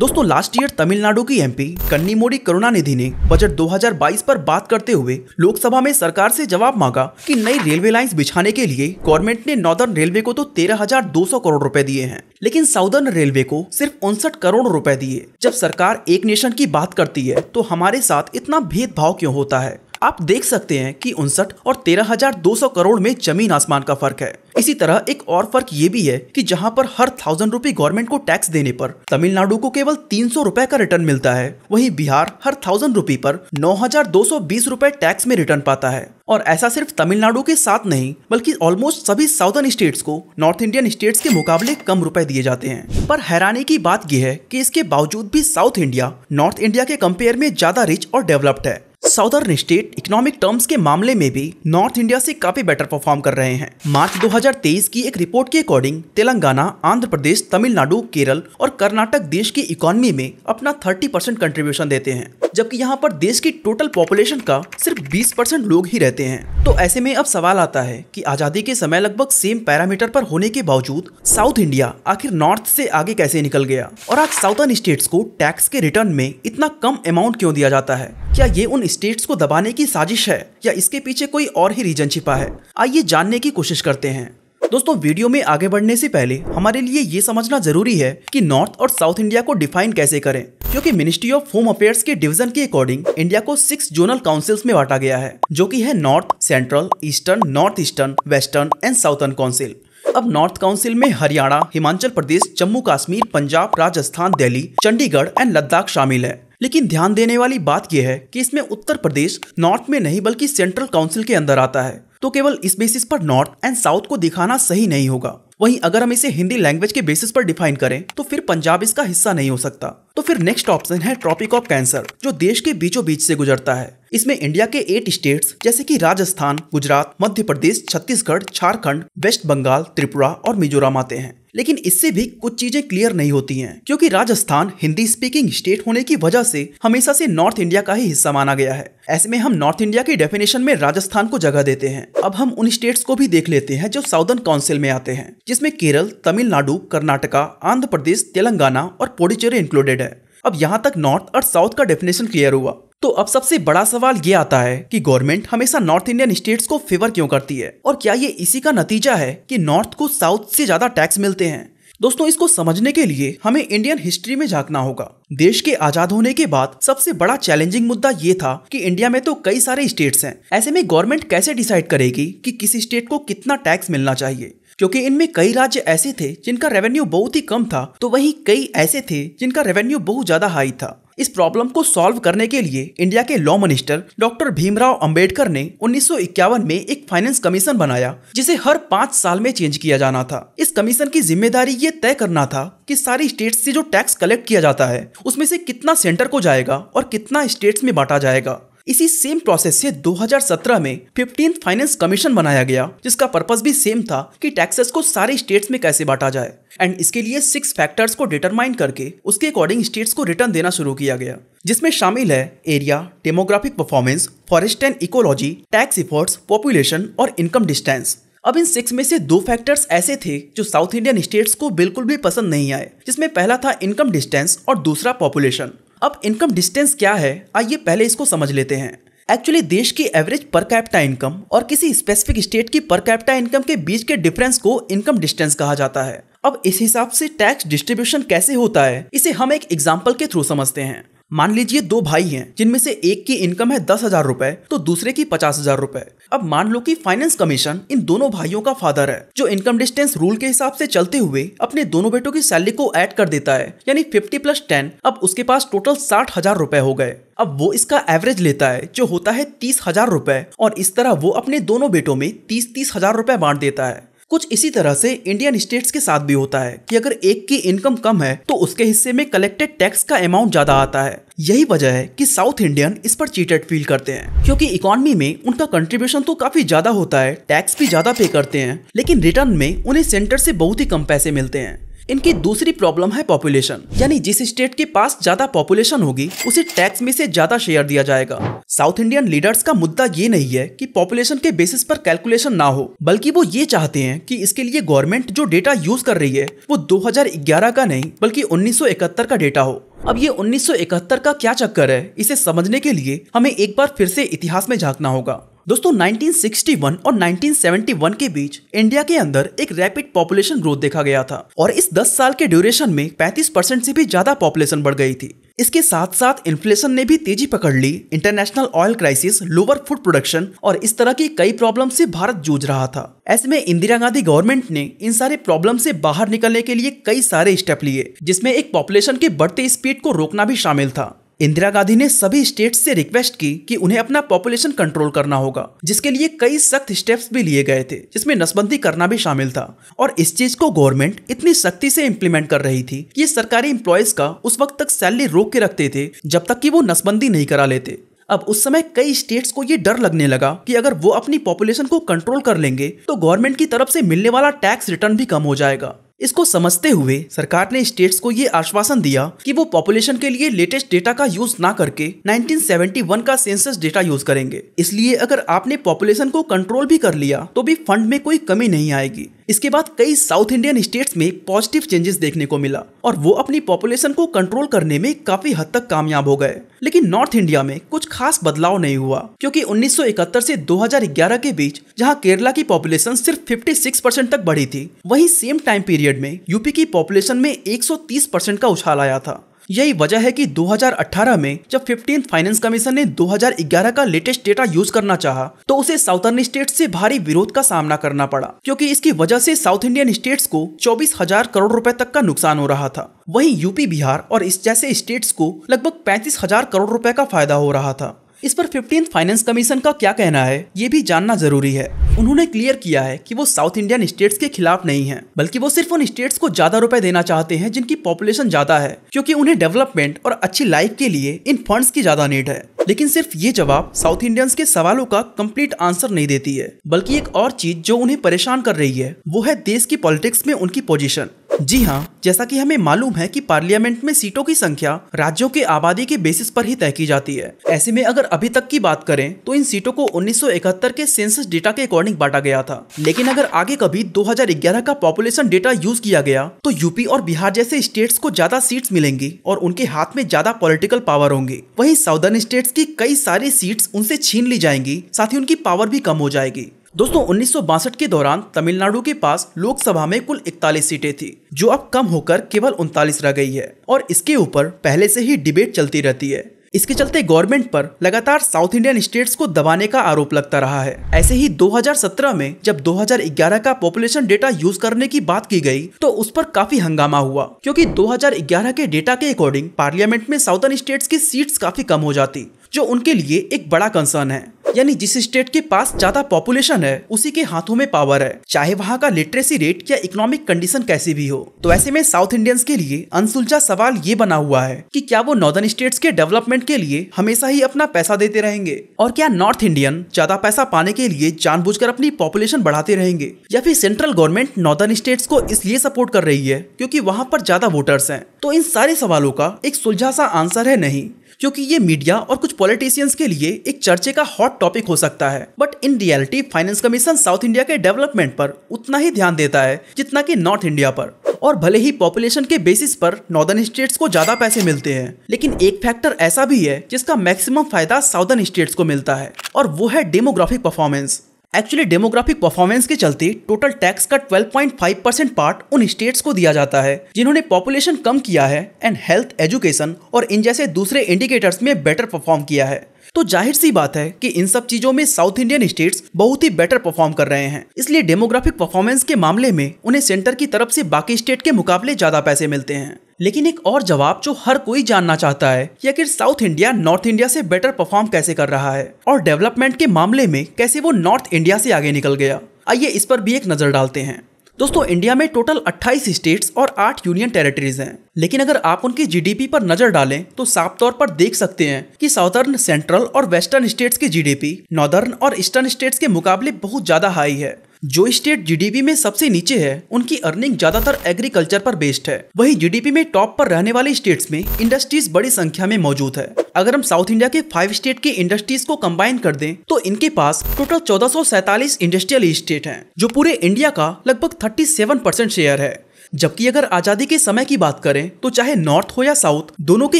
दोस्तों last year Tamil Nadu की MP कन्नीमोडी Karunanidhi ने बजट 2022 पर बात करते हुए लोकसभा में सरकार से जवाब मांगा कि नई रेलवे लाइंस बिछाने के लिए गवर्नमेंट ने नॉर्दर्न रेलवे को तो 13,200 करोड़ रुपए दिए हैं लेकिन साउदर्न रेलवे को सिर्फ उनसठ करोड़ रुपए दिए जब सरकार एक नेशन की बात करती है तो हमारे साथ इतना भेदभाव क्यों होता है आप देख सकते हैं कि उनसठ और 13,200 करोड़ में जमीन आसमान का फर्क है इसी तरह एक और फर्क ये भी है कि जहां पर हर थाउजेंड रुपी गवर्नमेंट को टैक्स देने पर तमिलनाडु को केवल तीन सौ रूपए का रिटर्न मिलता है वहीं बिहार हर थाउजेंड रुपी पर नौ हजार दो सौ बीस रूपए टैक्स में रिटर्न पाता है और ऐसा सिर्फ तमिलनाडु के साथ नहीं बल्कि ऑलमोस्ट सभी साउदर्न स्टेट्स को नॉर्थ इंडियन स्टेट्स के मुकाबले कम रुपए दिए जाते हैं पर हैरानी की बात यह है कि इसके बावजूद भी साउथ इंडिया नॉर्थ इंडिया के कंपेयर में ज्यादा रिच और डेवलप्ड है साउदर्न स्टेट इकोनॉमिक टर्म्स के मामले में भी नॉर्थ इंडिया से काफी बेटर परफॉर्म कर रहे हैं मार्च 2023 की एक रिपोर्ट के अकॉर्डिंग तेलंगाना आंध्र प्रदेश तमिलनाडु केरल और कर्नाटक देश की इकोनॉमी में अपना 30 परसेंट कंट्रीब्यूशन देते हैं जबकि यहाँ पर देश की टोटल पॉपुलेशन का सिर्फ 20 परसेंट लोग ही रहते हैं तो ऐसे में अब सवाल आता है कि आज़ादी के समय लगभग सेम पैरामीटर पर होने के बावजूद साउथ इंडिया आखिर नॉर्थ से आगे कैसे निकल गया और आज साउथर्न स्टेट्स को टैक्स के रिटर्न में इतना कम अमाउंट क्यों दिया जाता है क्या ये उन स्टेट्स को दबाने की साजिश है या इसके पीछे कोई और ही रीजन छिपा है आइए जानने की कोशिश करते हैं दोस्तों वीडियो में आगे बढ़ने से पहले हमारे लिए ये समझना जरूरी है कि नॉर्थ और साउथ इंडिया को डिफाइन कैसे करें क्योंकि मिनिस्ट्री ऑफ होम अफेयर्स के डिवीजन के अकॉर्डिंग इंडिया को सिक्स जोनल काउंसिल्स में बांटा गया है जो की है north central eastern north eastern western and southern council अब नॉर्थ काउंसिल में हरियाणा हिमाचल प्रदेश जम्मू कश्मीर पंजाब राजस्थान दिल्ली चंडीगढ़ एंड लद्दाख शामिल है लेकिन ध्यान देने वाली बात यह है कि इसमें उत्तर प्रदेश नॉर्थ में नहीं बल्कि सेंट्रल काउंसिल के अंदर आता है तो केवल इस बेसिस पर नॉर्थ एंड साउथ को दिखाना सही नहीं होगा वहीं अगर हम इसे हिंदी लैंग्वेज के बेसिस पर डिफाइन करें तो फिर पंजाब इसका हिस्सा नहीं हो सकता तो फिर नेक्स्ट ऑप्शन है ट्रॉपिक ऑफ कैंसर जो देश के बीचों बीच से गुजरता है इसमें इंडिया के एट स्टेट्स जैसे कि राजस्थान गुजरात मध्य प्रदेश छत्तीसगढ़ झारखंड वेस्ट बंगाल त्रिपुरा और मिजोरम आते हैं लेकिन इससे भी कुछ चीजें क्लियर नहीं होती हैं क्योंकि राजस्थान हिंदी स्पीकिंग स्टेट होने की वजह से हमेशा से नॉर्थ इंडिया का ही हिस्सा माना गया है ऐसे में हम नॉर्थ इंडिया के डेफिनेशन में राजस्थान को जगह देते हैं अब हम उन स्टेट्स को भी देख लेते हैं जो साउदर्न काउंसिल में आते हैं जिसमें केरल तमिलनाडु कर्नाटका आंध्र प्रदेश तेलंगाना और पुडुचेरी इंक्लूडेड है अब यहाँ तक नॉर्थ और साउथ का डेफिनेशन क्लियर हुआ तो अब सबसे बड़ा सवाल ये आता है कि गवर्नमेंट हमेशा नॉर्थ इंडियन स्टेट्स को फेवर क्यों करती है और क्या ये इसी का नतीजा है कि नॉर्थ को साउथ से ज्यादा टैक्स मिलते हैं दोस्तों इसको समझने के लिए हमें इंडियन हिस्ट्री में झांकना होगा देश के आजाद होने के बाद सबसे बड़ा चैलेंजिंग मुद्दा ये था कि इंडिया में तो कई सारे स्टेट्स हैं ऐसे में गवर्नमेंट कैसे डिसाइड करेगी कि किसी स्टेट को कितना टैक्स मिलना चाहिए क्योंकि इनमें कई राज्य ऐसे थे जिनका रेवेन्यू बहुत ही कम था तो वहीं कई ऐसे थे जिनका रेवेन्यू बहुत ज्यादा हाई था इस प्रॉब्लम को सॉल्व करने के लिए इंडिया के law minister doctor Bhimrao Ambedkar ने 1951 में एक फाइनेंस कमीशन बनाया जिसे हर पाँच साल में चेंज किया जाना था इस कमीशन की जिम्मेदारी ये तय करना था कि सारी स्टेट से जो टैक्स कलेक्ट किया जाता है उसमें से कितना सेंटर को जाएगा और कितना स्टेट्स में बांटा जाएगा इसी सेम प्रोसेस से 2017 में फिफ्टीन फाइनेंस कमीशन बनाया गया जिसका पर्पज भी सेम था कि टैक्सेस को सारे स्टेट्स में कैसे बांटा जाए एंड इसके लिए सिक्स फैक्टर्स को डिटरमाइन करके उसके अकॉर्डिंग स्टेट्स को रिटर्न देना शुरू किया गया जिसमें शामिल है area demographic performance forest and ecology tax efforts population और इनकम डिस्टेंस अब इन सिक्स में से दो फैक्टर्स ऐसे थे जो साउथ इंडियन स्टेट्स को बिल्कुल भी पसंद नहीं आए जिसमें पहला था इनकम डिस्टेंस और दूसरा पॉपुलेशन अब इनकम डिस्टेंस क्या है आइए पहले इसको समझ लेते हैं एक्चुअली देश की एवरेज पर कैपिटा इनकम और किसी स्पेसिफिक स्टेट की पर कैपिटा इनकम के बीच के डिफरेंस को इनकम डिस्टेंस कहा जाता है अब इस हिसाब से टैक्स डिस्ट्रीब्यूशन कैसे होता है इसे हम एक एग्जाम्पल के थ्रू समझते हैं मान लीजिए दो भाई हैं जिनमें से एक की इनकम है दस हजार रुपए तो दूसरे की पचास हजार रुपए अब मान लो कि फाइनेंस कमीशन इन दोनों भाइयों का फादर है जो इनकम डिस्टेंस रूल के हिसाब से चलते हुए अपने दोनों बेटों की सैलरी को ऐड कर देता है यानी फिफ्टी प्लस टेन अब उसके पास टोटल साठ हजार रुपए हो गए अब वो इसका एवरेज लेता है जो होता है तीस हजार रुपए और इस तरह वो अपने दोनों बेटों में तीस तीस हजार रुपए बांट देता है कुछ इसी तरह से इंडियन स्टेट्स के साथ भी होता है कि अगर एक की इनकम कम है तो उसके हिस्से में कलेक्टेड टैक्स का अमाउंट ज्यादा आता है यही वजह है कि साउथ इंडियन इस पर चीटेड फील करते हैं क्योंकि इकोनॉमी में उनका कंट्रीब्यूशन तो काफी ज्यादा होता है टैक्स भी ज्यादा पे करते हैं लेकिन रिटर्न में उन्हें सेंटर से बहुत ही कम पैसे मिलते हैं इनकी दूसरी प्रॉब्लम है पॉपुलेशन यानी जिस स्टेट के पास ज्यादा पॉपुलेशन होगी उसे टैक्स में से ज्यादा शेयर दिया जाएगा साउथ इंडियन लीडर्स का मुद्दा ये नहीं है कि पॉपुलेशन के बेसिस पर कैलकुलेशन ना हो बल्कि वो ये चाहते हैं कि इसके लिए गवर्नमेंट जो डेटा यूज कर रही है वो 2011 का नहीं बल्कि 1971 का डेटा हो अब ये 1971 का क्या चक्कर है इसे समझने के लिए हमें एक बार फिर से इतिहास में झांकना होगा दोस्तों 1961 और 1971 के बीच इंडिया के अंदर एक रैपिड पॉपुलेशन ग्रोथ देखा गया था और इस 10 साल के ड्यूरेशन में 35 परसेंट से भी ज्यादा पॉपुलेशन बढ़ गई थी इसके साथ साथ इन्फ्लेशन ने भी तेजी पकड़ ली international oil crisis lower food production और इस तरह की कई प्रॉब्लम से भारत जूझ रहा था ऐसे में इंदिरा गांधी गवर्नमेंट ने इन सारे प्रॉब्लम से बाहर निकलने के लिए कई सारे स्टेप लिए जिसमें एक पॉपुलेशन के बढ़ते स्पीड को रोकना भी शामिल था इंदिरा गांधी ने सभी स्टेट से रिक्वेस्ट की कि उन्हें अपना पॉपुलेशन कंट्रोल करना होगा जिसके लिए कई सख्त स्टेप्स भी लिए गए थे जिसमें नसबंदी करना भी शामिल था और इस चीज को गवर्नमेंट इतनी सख्ती से इम्प्लीमेंट कर रही थी कि सरकारी एम्प्लॉयज का उस वक्त तक सैलरी रोक के रखते थे जब तक की वो नसबंदी नहीं करा लेते अब उस समय कई स्टेट्स को ये डर लगने लगा कि अगर वो अपनी पॉपुलेशन को कंट्रोल कर लेंगे तो गवर्नमेंट की तरफ से मिलने वाला टैक्स रिटर्न भी कम हो जाएगा इसको समझते हुए सरकार ने स्टेट्स को ये आश्वासन दिया कि वो पॉपुलेशन के लिए लेटेस्ट डेटा का यूज ना करके 1971 का सेंसस डेटा यूज करेंगे इसलिए अगर आपने पॉपुलेशन को कंट्रोल भी कर लिया तो भी फंड में कोई कमी नहीं आएगी इसके बाद कई साउथ इंडियन स्टेट्स में पॉजिटिव चेंजेस देखने को मिला और वो अपनी पॉपुलेशन को कंट्रोल करने में काफी हद तक कामयाब हो गए लेकिन नॉर्थ इंडिया में कुछ खास बदलाव नहीं हुआ क्योंकि 1971 से 2011 के बीच जहां केरला की पॉपुलेशन सिर्फ 56 परसेंट तक बढ़ी थी वहीं सेम टाइम पीरियड में यूपी की पॉपुलेशन में 130 परसेंट का उछाल आया था यही वजह है कि 2018 में जब फिफ्टीन फाइनेंस कमीशन ने 2011 का लेटेस्ट डेटा यूज करना चाहा तो उसे साउथर्न स्टेट से भारी विरोध का सामना करना पड़ा क्योंकि इसकी वजह से साउथ इंडियन स्टेट्स को चौबीस हजार करोड़ रुपए तक का नुकसान हो रहा था वहीं यूपी बिहार और इस जैसे स्टेट्स को लगभग पैंतीस हजार करोड़ रुपए का फायदा हो रहा था इस पर फिफ्टीन फाइनेंस कमीशन का क्या कहना है ये भी जानना जरूरी है उन्होंने क्लियर किया है कि वो साउथ इंडियन स्टेट्स के खिलाफ नहीं है बल्कि वो सिर्फ उन स्टेट्स को ज्यादा रुपए देना चाहते हैं जिनकी पॉपुलेशन ज्यादा है क्योंकि उन्हें डेवलपमेंट और अच्छी लाइफ के लिए इन फंड्स की ज्यादा नीड है लेकिन सिर्फ ये जवाब साउथ इंडियंस के सवालों का कंप्लीट आंसर नहीं देती है बल्कि एक और चीज जो उन्हें परेशान कर रही है वो है देश की पॉलिटिक्स में उनकी पोजीशन जी हाँ जैसा कि हमें मालूम है कि पार्लियामेंट में सीटों की संख्या राज्यों के आबादी के बेसिस पर ही तय की जाती है ऐसे में अगर अभी तक की बात करें तो इन सीटों को 1971 के सेंसस डेटा के अकॉर्डिंग बांटा गया था लेकिन अगर आगे कभी 2011 का पॉपुलेशन डेटा यूज किया गया तो यूपी और बिहार जैसे स्टेट्स को ज्यादा सीट्स मिलेंगी और उनके हाथ में ज्यादा पॉलिटिकल पावर होंगी वही साउदर्न स्टेट्स की कई सारी सीट्स उनसे छीन ली जाएंगी साथ ही उनकी पावर भी कम हो जाएगी दोस्तों उन्नीस के दौरान तमिलनाडु के पास लोकसभा में कुल 41 सीटें थी जो अब कम होकर केवल उनतालीस रह गई है और इसके ऊपर पहले से ही डिबेट चलती रहती है इसके चलते गवर्नमेंट पर लगातार साउथ इंडियन स्टेट्स को दबाने का आरोप लगता रहा है ऐसे ही 2017 में जब 2011 का पॉपुलेशन डेटा यूज करने की बात की गई तो उस पर काफी हंगामा हुआ क्योंकि 2011 के डेटा के अकॉर्डिंग पार्लियामेंट में साउथर्न स्टेट्स की सीट्स काफी कम हो जाती जो उनके लिए एक बड़ा कंसर्न है यानी जिस स्टेट के पास ज्यादा पॉपुलेशन है उसी के हाथों में पावर है चाहे वहाँ का लिटरेसी रेट या इकोनॉमिक कंडीशन कैसी भी हो तो ऐसे में साउथ इंडियंस के लिए अनसुलझा सवाल ये बना हुआ है कि क्या वो नॉर्दर्न स्टेट्स के डेवलपमेंट के लिए हमेशा ही अपना पैसा देते रहेंगे और क्या नॉर्थ इंडियन ज्यादा पैसा पाने के लिए जानबूझकर अपनी पॉपुलेशन बढ़ाते रहेंगे या फिर सेंट्रल गवर्नमेंट नॉर्दर्न स्टेट्स को इसलिए सपोर्ट कर रही है क्योंकि वहाँ पर ज्यादा वोटर्स हैं तो इन सारे सवालों का एक सुलझा सा आंसर है नहीं क्योंकि ये मीडिया और कुछ पॉलिटिशियंस के लिए एक चर्चे का हॉट टॉपिक हो सकता है but in reality finance commission south India के डेवलपमेंट पर उतना ही ध्यान देता है जितना कि नॉर्थ इंडिया पर और भले ही पॉपुलेशन के बेसिस पर नॉर्दर्न स्टेट्स को ज्यादा पैसे मिलते हैं लेकिन एक फैक्टर ऐसा भी है जिसका मैक्सिमम फायदा साउदर्न स्टेट्स को मिलता है और वो है demographic performance actually demographic performance के चलते टोटल टैक्स का 12.5 परसेंट पार्ट उन स्टेट्स को दिया जाता है जिन्होंने पॉपुलेशन कम किया है एंड हेल्थ एजुकेशन और इन जैसे दूसरे इंडिकेटर्स में बेटर परफॉर्म किया है तो जाहिर सी बात है कि इन सब चीजों में साउथ इंडियन स्टेट्स बहुत ही बेटर परफॉर्म कर रहे हैं इसलिए डेमोग्राफिक परफॉर्मेंस के मामले में उन्हें सेंटर की तरफ से बाकी स्टेट के मुकाबले ज्यादा पैसे मिलते हैं लेकिन एक और जवाब जो हर कोई जानना चाहता है कि आखिर साउथ इंडिया नॉर्थ इंडिया से बेटर परफॉर्म कैसे कर रहा है और डेवलपमेंट के मामले में कैसे वो नॉर्थ इंडिया से आगे निकल गया आइए इस पर भी एक नजर डालते हैं दोस्तों इंडिया में टोटल 28 स्टेट्स और 8 यूनियन टेरिटरीज हैं लेकिन अगर आप उनकी जीडीपी पर नजर डालें तो साफ तौर पर देख सकते हैं कि साउथर्न सेंट्रल और वेस्टर्न स्टेट्स की जीडीपी नॉर्दर्न और ईस्टर्न स्टेट्स के मुकाबले बहुत ज्यादा हाई है जो स्टेट जीडीपी में सबसे नीचे है उनकी अर्निंग ज्यादातर एग्रीकल्चर पर बेस्ड है वही जीडीपी में टॉप पर रहने वाले स्टेट्स में इंडस्ट्रीज बड़ी संख्या में मौजूद है अगर हम साउथ इंडिया के फाइव स्टेट की इंडस्ट्रीज को कंबाइन कर दें तो इनके पास टोटल चौदह इंडस्ट्रियल स्टेट है जो पूरे इंडिया का लगभग थर्टी शेयर है जबकि अगर आजादी के समय की बात करें तो चाहे नॉर्थ हो या साउथ दोनों की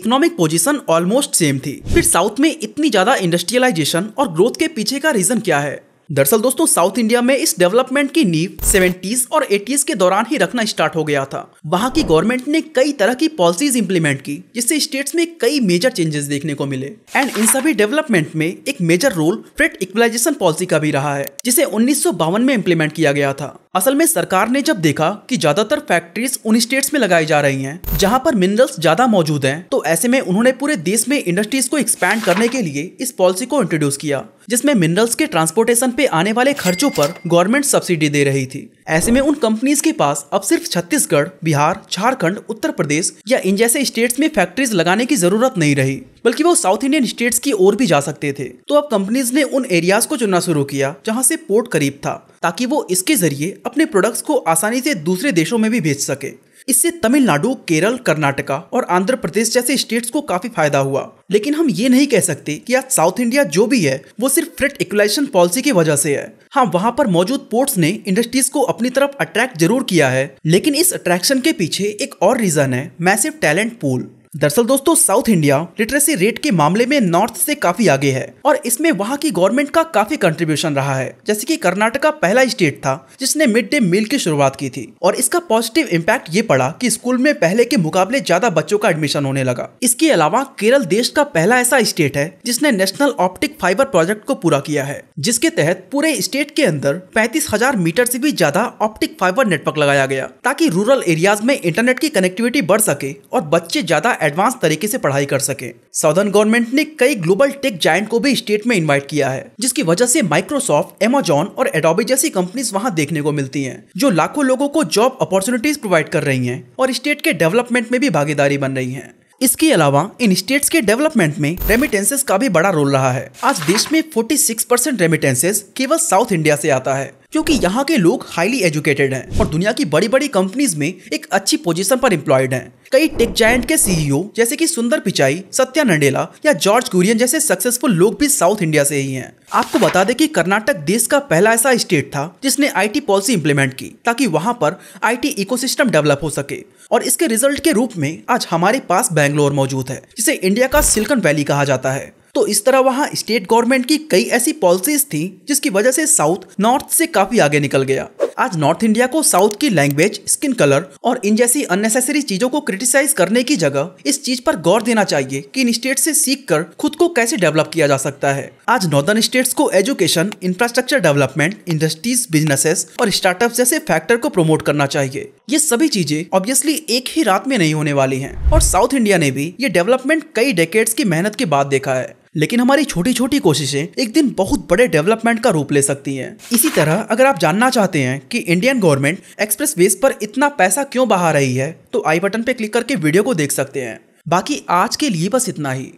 इकोनॉमिक पोजीशन ऑलमोस्ट सेम थी फिर साउथ में इतनी ज्यादा इंडस्ट्रियलाइजेशन और ग्रोथ के पीछे का रीजन क्या है दरअसल दोस्तों साउथ इंडिया में इस डेवलपमेंट की नींव 70s और 80s के दौरान ही रखना स्टार्ट हो गया था वहां की गवर्नमेंट ने कई तरह की पॉलिसीज इंप्लीमेंट की जिससे स्टेट्स में कई मेजर चेंजेस देखने को मिले एंड इन सभी डेवलपमेंट में एक major role freight equalisation policy का भी रहा है जिसे उन्नीस में इम्प्लीमेंट किया गया था असल में सरकार ने जब देखा कि ज्यादातर फैक्ट्रीज उन स्टेट्स में लगाई जा रही हैं जहां पर मिनरल्स ज्यादा मौजूद हैं तो ऐसे में उन्होंने पूरे देश में इंडस्ट्रीज को एक्सपैंड करने के लिए इस पॉलिसी को इंट्रोड्यूस किया जिसमें मिनरल्स के ट्रांसपोर्टेशन पे आने वाले खर्चों पर गवर्नमेंट सब्सिडी दे रही थी ऐसे में उन कंपनीज के पास अब सिर्फ छत्तीसगढ़ बिहार झारखंड उत्तर प्रदेश या इन जैसे स्टेट्स में फैक्ट्रीज लगाने की जरूरत नहीं रही बल्कि वो साउथ इंडियन स्टेट्स की ओर भी जा सकते थे तो अब कंपनीज ने उन एरियाज को चुनना शुरू किया जहाँ से पोर्ट करीब था ताकि वो इसके जरिए अपने प्रोडक्ट्स को आसानी से दूसरे देशों में भी भेज सके इससे तमिलनाडु केरल कर्नाटका और आंध्र प्रदेश जैसे स्टेट्स को काफी फायदा हुआ लेकिन हम ये नहीं कह सकते कि आज साउथ इंडिया जो भी है वो सिर्फ फ्रेट इक्वलाइजेशन पॉलिसी की वजह से है हाँ वहाँ पर मौजूद पोर्ट्स ने इंडस्ट्रीज को अपनी तरफ अट्रैक्ट जरूर किया है लेकिन इस अट्रैक्शन के पीछे एक और रीजन है मैसिव टैलेंट पूल दरअसल दोस्तों साउथ इंडिया लिटरेसी रेट के मामले में नॉर्थ से काफी आगे है और इसमें वहाँ की गवर्नमेंट का काफी कंट्रीब्यूशन रहा है जैसे कि कर्नाटका पहला स्टेट था जिसने मिड डे मील की शुरुआत की थी और इसका पॉजिटिव इम्पैक्ट ये पड़ा कि स्कूल में पहले के मुकाबले ज्यादा बच्चों का एडमिशन होने लगा इसके अलावा केरल देश का पहला ऐसा स्टेट है जिसने नेशनल ऑप्टिक फाइबर प्रोजेक्ट को पूरा किया है जिसके तहत पूरे स्टेट के अंदर पैंतीस हजार मीटर से भी ज्यादा ऑप्टिक फाइबर नेटवर्क लगाया गया ताकि रूरल एरियाज में इंटरनेट की कनेक्टिविटी बढ़ सके और बच्चे ज्यादा एडवांस तरीके से पढ़ाई कर सके साउदर्न गवर्नमेंट ने कई ग्लोबल टेक जायंट को भी स्टेट में इन्वाइट किया है जिसकी वजह से माइक्रोसॉफ्ट एमेजॉन और एडोबी जैसी कंपनीज वहां देखने को मिलती हैं जो लाखों लोगों को जॉब अपॉर्चुनिटीज प्रोवाइड कर रही है और स्टेट के डेवलपमेंट में भी भागीदारी बन रही है इसके अलावा इन स्टेट्स के डेवलपमेंट में रेमिटेंसेस का भी बड़ा रोल रहा है आज देश में 46 परसेंट रेमिटेंसेस केवल साउथ इंडिया से आता है क्योंकि यहाँ के लोग हाईली एजुकेटेड हैं और दुनिया की बड़ी बड़ी कंपनीज में एक अच्छी पोजीशन पर एम्प्लॉयड हैं कई टेक जायंट के सीईओ e जैसे कि सुंदर पिचाई सत्या नंडेला या जॉर्ज कुरियन जैसे सक्सेसफुल लोग भी साउथ इंडिया से ही हैं आपको बता दें कि कर्नाटक देश का पहला ऐसा स्टेट था जिसने आईटी पॉलिसी इम्प्लीमेंट की ताकि वहाँ पर आईटी इकोसिस्टम डेवलप हो सके और इसके रिजल्ट के रूप में आज हमारे पास बैंगलोर मौजूद है जिसे इंडिया का सिल्कन वैली कहा जाता है तो इस तरह वहाँ स्टेट गवर्नमेंट की कई ऐसी पॉलिसीज थी जिसकी वजह से साउथ नॉर्थ से काफी आगे निकल गया आज नॉर्थ इंडिया को साउथ की लैंग्वेज स्किन कलर और इन जैसी अननेसेसरी चीजों को क्रिटिसाइज करने की जगह इस चीज पर गौर देना चाहिए कि इन स्टेट से सीख कर खुद को कैसे डेवलप किया जा सकता है आज नॉर्दर्न स्टेट्स को education infrastructure development industries businesses और स्टार्टअप जैसे फैक्टर को प्रमोट करना चाहिए ये सभी चीजें ऑब्वियसली एक ही रात में नहीं होने वाली हैं और साउथ इंडिया ने भी ये डेवलपमेंट कई डेकेड्स की मेहनत के बाद देखा है लेकिन हमारी छोटी छोटी कोशिशें एक दिन बहुत बड़े डेवलपमेंट का रूप ले सकती हैं इसी तरह अगर आप जानना चाहते हैं कि इंडियन गवर्नमेंट एक्सप्रेस वेज पर इतना पैसा क्यों बहा रही है तो आई बटन पे क्लिक करके वीडियो को देख सकते हैं बाकी आज के लिए बस इतना ही